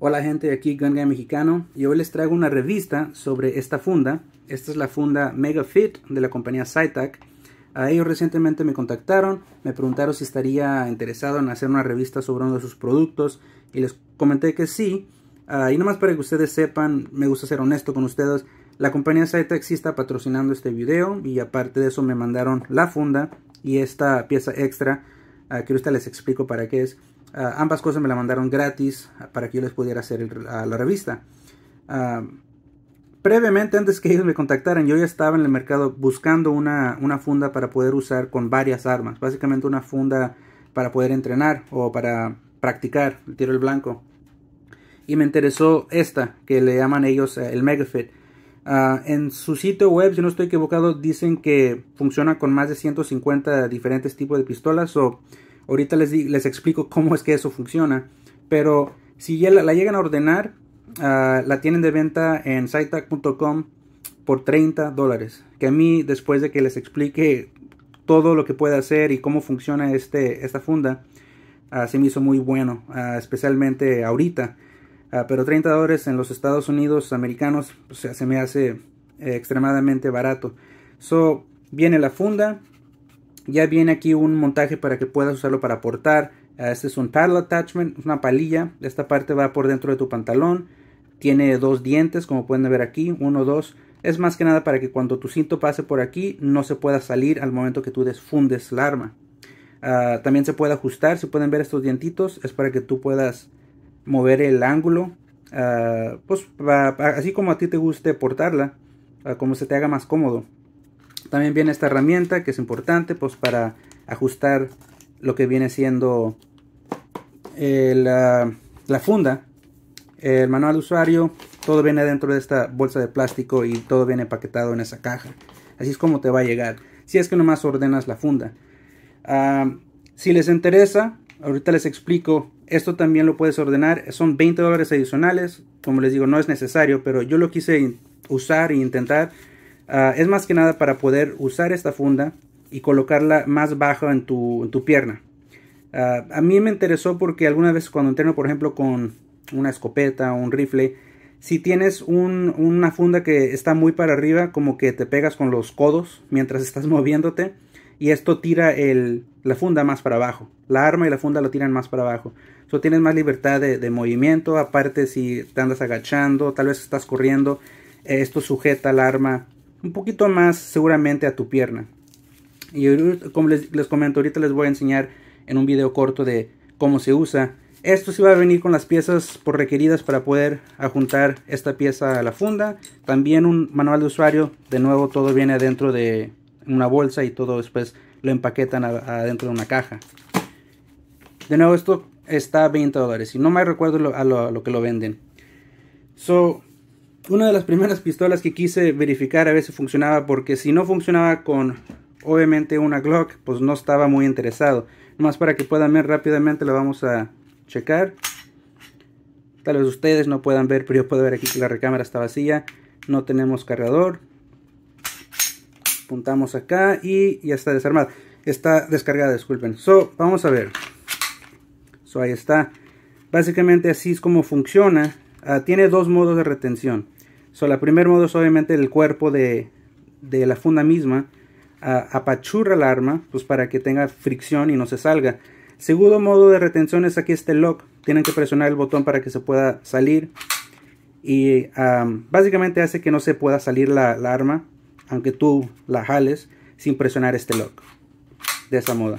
Hola gente, aquí Gun Mexicano y hoy les traigo una revista sobre esta funda. Esta es la funda Mega Fit de la compañía SciTac. A ellos recientemente me contactaron, me preguntaron si estaría interesado en hacer una revista sobre uno de sus productos y les comenté que sí. Y ah, y nomás para que ustedes sepan, me gusta ser honesto con ustedes, la compañía SciTac sí está patrocinando este video y aparte de eso me mandaron la funda y esta pieza extra Aquí ah, que ahorita les explico para qué es. Ah, ambas cosas me la mandaron gratis para que yo les pudiera hacer a la revista. Ah, previamente, antes que ellos me contactaran, yo ya estaba en el mercado buscando una, funda para poder usar con varias armas. Básicamente una funda para poder entrenar o para practicar el tiro al blanco. Y me interesó esta, que le llaman ellos eh, el MegaFit. Ah, en su sitio web, si no estoy equivocado, dicen que funciona con más de 150 diferentes tipos de pistolas. O Ahorita les, les explico cómo es que eso funciona. Pero si ya la, llegan a ordenar, ah, la tienen de venta en sitac.com por 30 dólares. Que a mí, después de que les explique todo lo que puede hacer y cómo funciona este, esta funda, así ah, se me hizo muy bueno, ah, especialmente ahorita. pero 30 dólares en los Estados Unidos americanos se me hace eh, extremadamente barato. So, viene la funda, ya viene aquí un montaje para que puedas usarlo para portar. Ah, este es un paddle attachment, una palilla. Esta parte va por dentro de tu pantalón. Tiene dos dientes, como pueden ver aquí, uno, dos. Es más que nada para que cuando tu cinto pase por aquí no se pueda salir al momento que tú desfundes la arma. Ah, también se puede ajustar, si pueden ver estos dientitos, es para que tú puedas mover el ángulo. Ah, pues así como a ti te guste portarla, como se te haga más cómodo. También viene esta herramienta que es importante pues para ajustar lo que viene siendo eh, la, funda. El manual de usuario, todo viene dentro de esta bolsa de plástico y todo viene empaquetado en esa caja. Así es como te va a llegar. Si es que nomás ordenas la funda. Ah, si les interesa, ahorita les explico. Esto también lo puedes ordenar. Son 20 dólares adicionales. Como les digo, no es necesario, pero yo lo quise usar e intentar Ah, es más que nada para poder usar esta funda y colocarla más baja en tu, en tu pierna. Ah, a mí me interesó porque alguna vez cuando entreno, por ejemplo, con una escopeta o un rifle, si tienes una funda que está muy para arriba, como que te pegas con los codos mientras estás moviéndote y esto tira la funda más para abajo. La arma y la funda lo tiran más para abajo. So, tienes más libertad de, movimiento, aparte si te andas agachando, tal vez estás corriendo, esto sujeta la arma un poquito más seguramente a tu pierna. Y como les, comento, ahorita les voy a enseñar en un video corto de cómo se usa. Esto sí va a venir con las piezas por requeridas para poder ajuntar esta pieza a la funda. También un manual de usuario. De nuevo todo viene adentro de una bolsa y todo después lo empaquetan adentro de una caja. De nuevo esto está a 20 dólares. Y no me recuerdo a, lo, que lo venden. So, una de las primeras pistolas que quise verificar a ver si funcionaba, porque si no funcionaba con obviamente una Glock, pues no estaba muy interesado. Más para que puedan ver rápidamente, la vamos a checar. Tal vez ustedes no puedan ver, pero yo puedo ver aquí que la recámara está vacía. No tenemos cargador. Apuntamos acá y ya está desarmada. Está descargada, disculpen. So, vamos a ver. So, ahí está. Básicamente así es como funciona. Ah, tiene dos modos de retención. So, la primer modo es obviamente el cuerpo de, de la funda misma. apachurra el arma pues para que tenga fricción y no se salga. Segundo modo de retención es aquí este lock. Tienen que presionar el botón para que se pueda salir. Y básicamente hace que no se pueda salir la, la arma, aunque tú la jales, sin presionar este lock. De esa moda.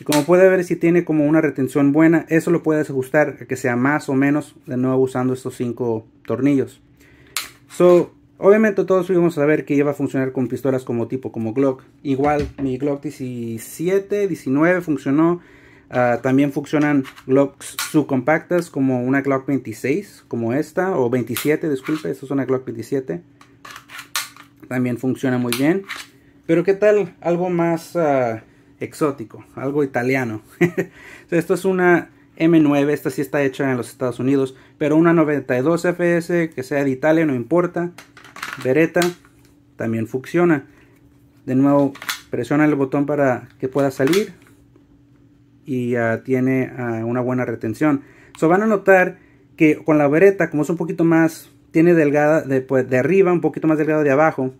Y como puede ver, si tiene como una retención buena, eso lo puedes ajustar a que sea más o menos, de nuevo usando estos cinco tornillos. So, obviamente todos íbamos a ver que iba a funcionar con pistolas como tipo como Glock. Igual mi Glock 17, 19 funcionó. Ah, también funcionan Glocks subcompactas como una Glock 26, como esta, o 27, disculpe, esta es una Glock 27. También funciona muy bien. Pero qué tal algo más ah, exótico, algo italiano. Esto es una M9, esta sí está hecha en los Estados Unidos, pero una 92 FS que sea de Italia, no importa. Beretta también funciona. De nuevo, presiona el botón para que pueda salir y tiene ah, una buena retención. So van a notar que con la bereta, como es un poquito más, tiene delgada de, pues, de arriba, un poquito más delgada de abajo,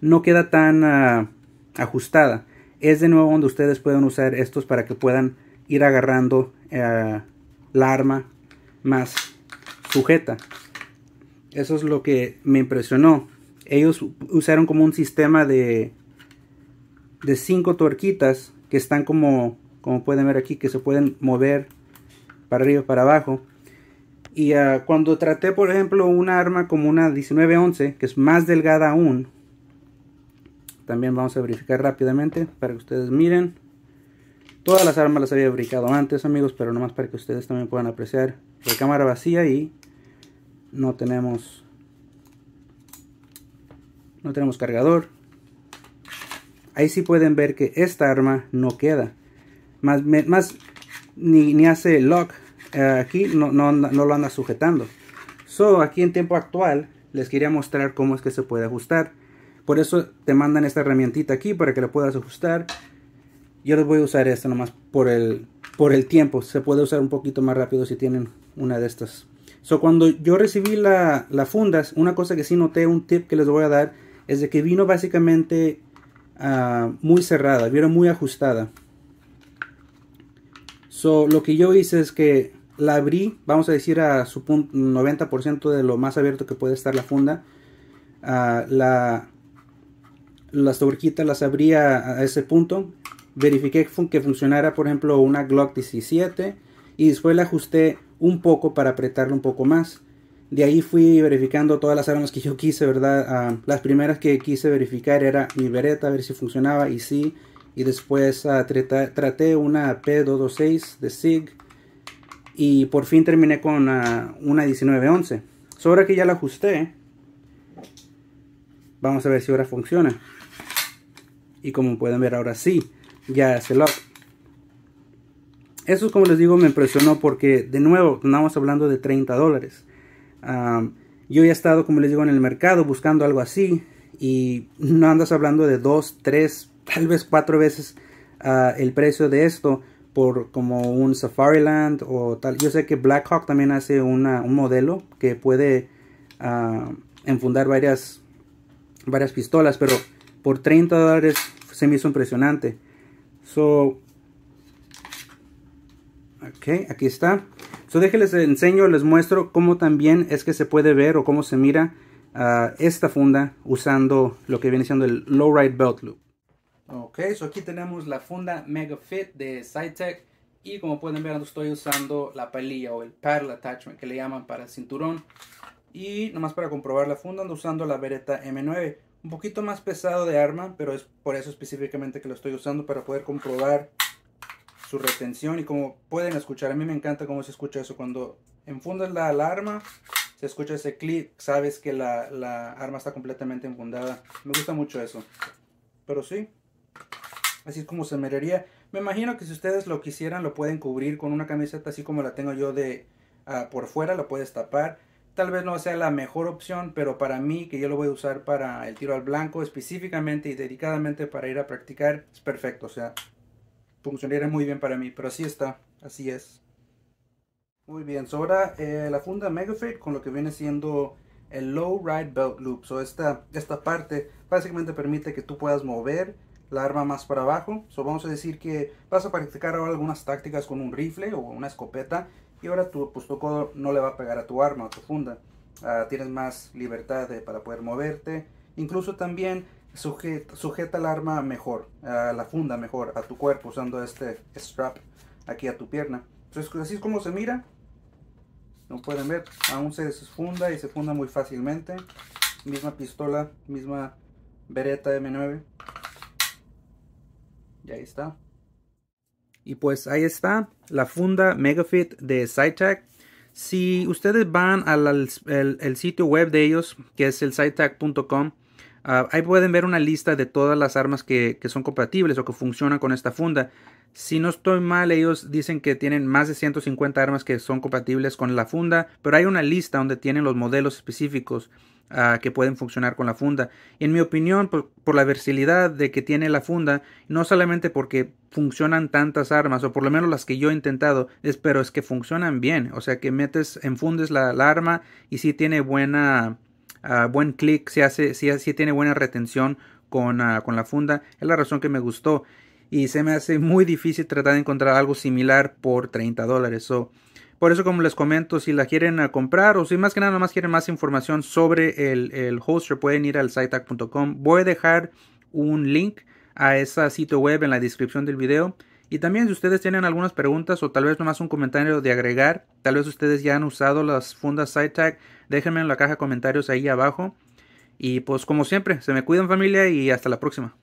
no queda tan ah, ajustada. Es de nuevo donde ustedes pueden usar estos para que puedan ir agarrando ah, la arma más sujeta. Eso es lo que me impresionó. Ellos usaron como un sistema de, de cinco tuerquitas que están como, como pueden ver aquí, que se pueden mover para arriba para abajo. Y ah, cuando traté, por ejemplo, una arma como una 1911, que es más delgada aún, también vamos a verificar rápidamente para que ustedes miren. Todas las armas las había fabricado antes, amigos, pero nomás para que ustedes también puedan apreciar. La cámara vacía y no tenemos no tenemos cargador. Ahí sí pueden ver que esta arma no queda. Más, ni, ni hace lock eh, aquí, no, lo anda sujetando. Solo aquí en tiempo actual les quería mostrar cómo es que se puede ajustar. Por eso te mandan esta herramientita aquí para que la puedas ajustar. Yo les voy a usar esta nomás por el, por el tiempo. Se puede usar un poquito más rápido si tienen una de estas. So, cuando yo recibí la, la fundas, una cosa que sí noté, un tip que les voy a dar, es de que vino básicamente ah, muy cerrada, Vino muy ajustada. So, lo que yo hice es que la abrí, vamos a decir a su 90% de lo más abierto que puede estar la funda. Ah, la, las torquitas las abrí a, ese punto verifiqué que funcionara, por ejemplo, una Glock 17 y después la ajusté un poco para apretarlo un poco más. De ahí fui verificando todas las armas que yo quise, ¿verdad? Ah, las primeras que quise verificar era mi Beretta, a ver si funcionaba y sí. Y después ah, traté una P226 de SIG. Y por fin terminé con ah, una 1911. Sobre ahora que ya la ajusté, vamos a ver si ahora funciona. Y como pueden ver ahora sí ya es el lock. Eso, como les digo, me impresionó porque, de nuevo, estamos hablando de 30 dólares. Ah, yo ya he estado, como les digo, en el mercado buscando algo así y no andas hablando de 2, 3, tal vez cuatro veces ah, el precio de esto por como un Land o tal. Yo sé que Blackhawk también hace un modelo que puede ah, enfundar varias, varias pistolas, pero por 30 dólares se me hizo impresionante. So, ok, aquí está. So, déjenles enseño, les muestro cómo también es que se puede ver o cómo se mira ah, esta funda usando lo que viene siendo el Low-Ride Belt Loop. Ok, so aquí tenemos la funda Mega Fit de SciTech y como pueden ver estoy usando la palilla o el paddle attachment que le llaman para cinturón y nomás para comprobar la funda ando usando la Beretta M9 un poquito más pesado de arma, pero es por eso específicamente que lo estoy usando para poder comprobar su retención y como pueden escuchar, a mí me encanta cómo se escucha eso cuando enfundas la alarma, se escucha ese clic, sabes que la, arma está completamente enfundada. Me gusta mucho eso. Pero sí, así es como se merería Me imagino que si ustedes lo quisieran lo pueden cubrir con una camiseta así como la tengo yo de ah, por fuera, Lo puedes tapar tal vez no sea la mejor opción, pero para mí, que yo lo voy a usar para el tiro al blanco específicamente y dedicadamente para ir a practicar, es perfecto. O sea, funcionaría muy bien para mí, pero así está, así es. Muy bien, sobra eh, la funda Megafit con lo que viene siendo el Low Ride Belt Loop. o esta, esta parte básicamente permite que tú puedas mover la arma más para abajo. o vamos a decir que vas a practicar ahora algunas tácticas con un rifle o una escopeta y ahora tu, pues, codo no le va a pegar a tu arma o tu funda. Ah, tienes más libertad para poder moverte. Incluso también sujeta, sujeta el arma mejor, a la funda mejor, a tu cuerpo, usando este strap aquí a tu pierna. Entonces pues, así es como se mira. no pueden ver, aún se desfunda y se funda muy fácilmente. Misma pistola, misma Beretta M9. Y ahí está. Y pues ahí está la funda Megafit de SciTac. Si ustedes van al, el, sitio web de ellos, que es el ah, ahí pueden ver una lista de todas las armas que, que, son compatibles o que funcionan con esta funda. Si no estoy mal, ellos dicen que tienen más de 150 armas que son compatibles con la funda, pero hay una lista donde tienen los modelos específicos ah, que pueden funcionar con la funda. Y en mi opinión, por, la versatilidad de que tiene la funda, no solamente porque funcionan tantas armas, o por lo menos las que yo he intentado, es, pero es que funcionan bien. O sea que metes, enfundes la, la arma y si tiene buena, ah, buen clic, si tiene buena retención con, ah, con la funda. Es la razón que me gustó y se me hace muy difícil tratar de encontrar algo similar por 30 dólares. por eso como les comento, si la quieren comprar o si más que nada más quieren más información sobre el, el pueden ir al sitac.com. Voy a dejar un link a esa sitio web en la descripción del video. Y también si ustedes tienen algunas preguntas o tal vez nomás un comentario de agregar, tal vez ustedes ya han usado las fundas SiteTag, déjenme en la caja de comentarios ahí abajo. Y pues como siempre, se me cuidan familia y hasta la próxima.